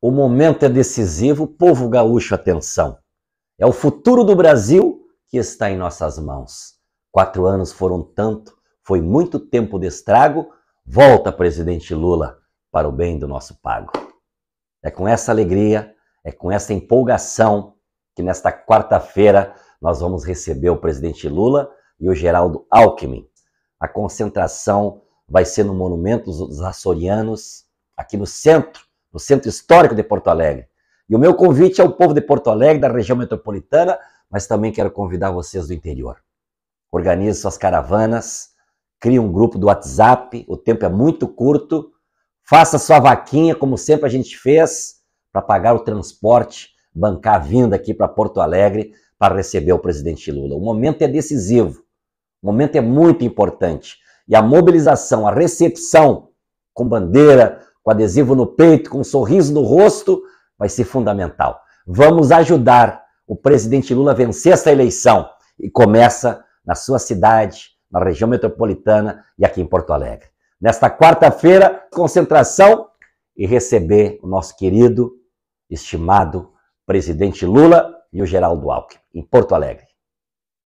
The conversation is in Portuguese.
O momento é decisivo, povo gaúcho, atenção. É o futuro do Brasil que está em nossas mãos. Quatro anos foram tanto, foi muito tempo de estrago. Volta, presidente Lula, para o bem do nosso pago. É com essa alegria, é com essa empolgação que nesta quarta-feira nós vamos receber o presidente Lula e o Geraldo Alckmin. A concentração vai ser no Monumento dos Açorianos, aqui no centro no centro histórico de Porto Alegre. E o meu convite é ao povo de Porto Alegre, da região metropolitana, mas também quero convidar vocês do interior. Organize suas caravanas, crie um grupo do WhatsApp, o tempo é muito curto, faça sua vaquinha, como sempre a gente fez, para pagar o transporte, bancar a vinda aqui para Porto Alegre para receber o presidente Lula. O momento é decisivo, o momento é muito importante. E a mobilização, a recepção com bandeira, com adesivo no peito, com um sorriso no rosto, vai ser fundamental. Vamos ajudar o presidente Lula vencer essa eleição. E começa na sua cidade, na região metropolitana e aqui em Porto Alegre. Nesta quarta-feira, concentração e receber o nosso querido, estimado presidente Lula e o Geraldo Alckmin, em Porto Alegre.